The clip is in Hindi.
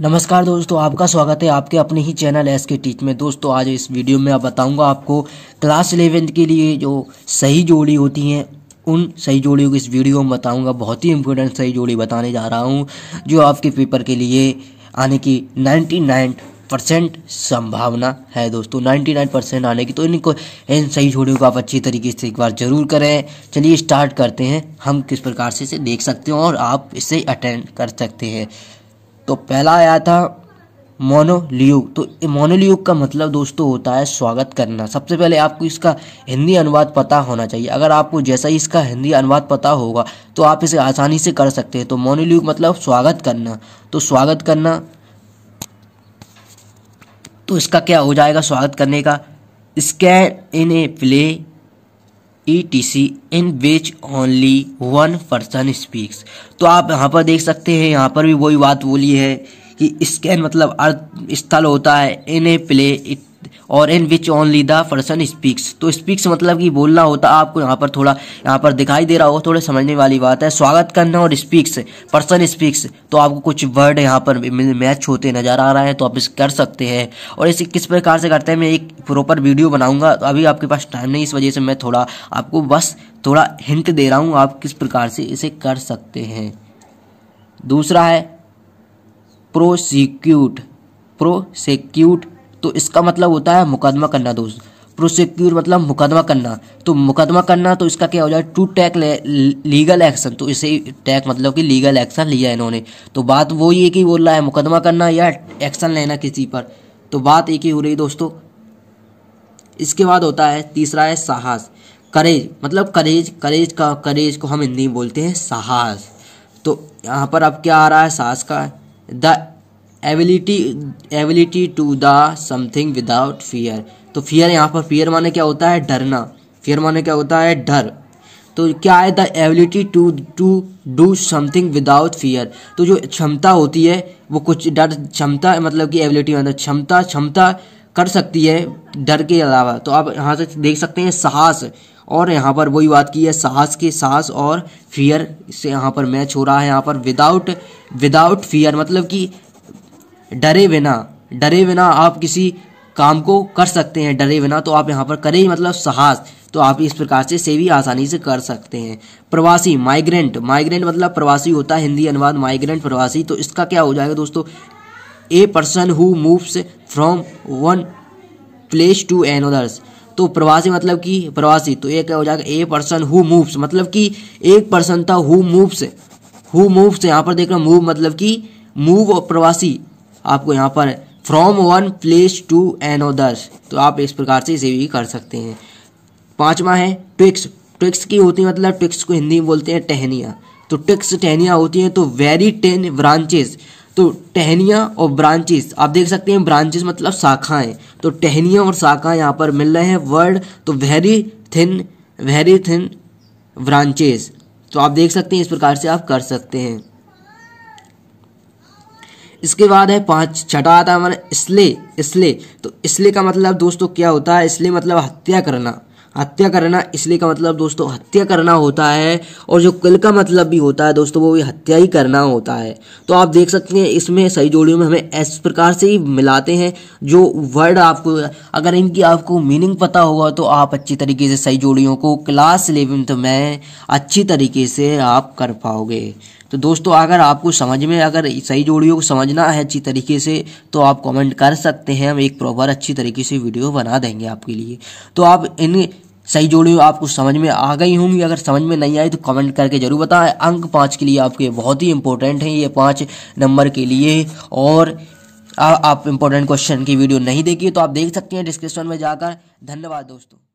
नमस्कार दोस्तों आपका स्वागत है आपके अपने ही चैनल एस के टीच में दोस्तों आज इस वीडियो में आप बताऊंगा आपको क्लास इलेवेंथ के लिए जो सही जोड़ी होती हैं उन सही जोड़ियों की इस वीडियो में बताऊंगा बहुत ही इम्पोर्टेंट सही जोड़ी बताने जा रहा हूं जो आपके पेपर के लिए आने की नाइन्टी परसेंट संभावना है दोस्तों नाइन्टी परसेंट आने की तो इनको इन सही जोड़ियों को आप अच्छी तरीके से एक बार जरूर करें चलिए स्टार्ट करते हैं हम किस प्रकार से इसे देख सकते हैं और आप इसे अटेंड कर सकते हैं तो पहला आया था मोनोलियुग तो मोनोलियुग का मतलब दोस्तों होता है स्वागत करना सबसे पहले आपको इसका हिंदी अनुवाद पता होना चाहिए अगर आपको जैसा ही इसका हिंदी अनुवाद पता होगा तो आप इसे आसानी से कर सकते हैं तो मोनोलियुग मतलब स्वागत करना तो स्वागत करना तो इसका क्या हो जाएगा स्वागत करने का scene in a play etc in which only one person speaks तो आप यहाँ पर देख सकते हैं यहाँ पर भी वही बात बोली है कि स्कैन मतलब अर्थ स्थल होता है इन ए प्ले और in which only the person speaks तो स्पीक्स मतलब कि बोलना होता आपको यहाँ पर थोड़ा यहाँ पर दिखाई दे रहा हो थोड़े समझने वाली बात है स्वागत करना और स्पीक्स पर्सन स्पीक्स तो आपको कुछ वर्ड यहाँ पर मैच होते नज़र आ रहा है तो आप इस कर सकते हैं और इसे किस प्रकार से करते हैं मैं एक प्रॉपर वीडियो बनाऊंगा तो अभी आपके पास टाइम नहीं इस वजह से मैं थोड़ा आपको बस थोड़ा हिंट दे रहा हूँ आप किस प्रकार से इसे कर सकते हैं दूसरा है प्रोसिक्यूट प्रोसिक्यूट तो इसका मतलब होता है मुकदमा करना दोस्त प्रोसिक्यूर मतलब मुकदमा करना तो मुकदमा करना तो इसका क्या हो जाए टू टैक लीगल एक्शन तो इसे टैक मतलब कि लीगल एक्शन लिया इन्होंने तो बात वो ये कि बोल रहा है मुकदमा करना या एक्शन लेना किसी पर तो बात एक ही हो रही दोस्तों इसके बाद होता है तीसरा है साहस करेज मतलब करेज करेज का करेज को हम हिंदी में बोलते हैं साहस तो यहाँ पर अब क्या आ रहा है साहस का the ability ability to the something without fear तो फियर यहाँ पर फियर माने क्या होता है डरना फियर माने क्या होता है डर तो क्या है the ability to to do something without fear तो जो क्षमता होती है वो कुछ डर क्षमता मतलब कि एबिलिटी मतलब क्षमता क्षमता कर सकती है डर के अलावा तो आप यहाँ से देख सकते हैं साहस और यहाँ पर वही बात की है साहस के साहस और फियर से यहाँ पर मैच हो रहा है यहाँ पर विदाउट विदाउट फियर मतलब कि डरे बिना डरे बिना आप किसी काम को कर सकते हैं डरे बिना तो आप यहाँ पर करें मतलब साहस तो आप इस प्रकार से सेवी आसानी से कर सकते हैं प्रवासी माइग्रेंट माइग्रेंट मतलब प्रवासी होता है हिंदी अनुवाद माइग्रेंट प्रवासी तो इसका क्या हो जाएगा दोस्तों a person who moves from one place to an others तो प्रवासी मतलब कि प्रवासी तो ये क्या हो जाएगा ए पर्सन हु मूव्स मतलब कि एक पर्सन था हु मूव्स हु मूव्स यहाँ पर देख रहे मूव मतलब कि मूव प्रवासी आपको यहाँ पर from one place to an others तो आप इस प्रकार से इसे भी कर सकते हैं पाँचवा है ट्विक्स ट्विक्स की होती है मतलब ट्विक्स को हिंदी में बोलते हैं टहनिया तो ट्विक्स टहनिया होती हैं तो वेरी टेन ब्रांचेस तो टहनिया और ब्रांचेस आप देख सकते हैं ब्रांचेस मतलब शाखाएं तो टहनिया और शाखाएं यहाँ पर मिल रहे हैं वर्ड तो very thin very thin branches तो आप देख सकते हैं इस प्रकार से आप कर सकते हैं इसके बाद है पांच छठा आता है हमारा इसलिए इसलिए तो इसलिए का मतलब दोस्तों क्या होता है इसलिए मतलब हत्या करना हत्या करना इसलिए का मतलब दोस्तों हत्या करना होता है और जो कल का मतलब भी होता है दोस्तों वो भी हत्या ही करना होता है तो आप देख सकते हैं इसमें सही जोड़ियों में हमें इस प्रकार से ही मिलाते हैं जो वर्ड आपको अगर इनकी आपको मीनिंग पता होगा तो आप अच्छी तरीके से सही जोड़ियों को क्लास इलेवेंथ में अच्छी तरीके से आप कर पाओगे तो दोस्तों अगर आपको समझ में अगर सही जोड़ियों को समझना है अच्छी तरीके से तो आप कमेंट कर सकते हैं हम एक प्रॉपर अच्छी तरीके से वीडियो बना देंगे आपके लिए तो आप इन सही जोड़ियों आपको समझ में आ गई होंगी अगर समझ में नहीं आई तो कमेंट करके जरूर बताएं अंक पाँच के लिए आपके बहुत ही इंपॉर्टेंट हैं ये पाँच नंबर के लिए और आप इंपॉर्टेंट क्वेश्चन की वीडियो नहीं देखी तो आप देख सकते हैं डिस्क्रिप्शन में जाकर धन्यवाद दोस्तों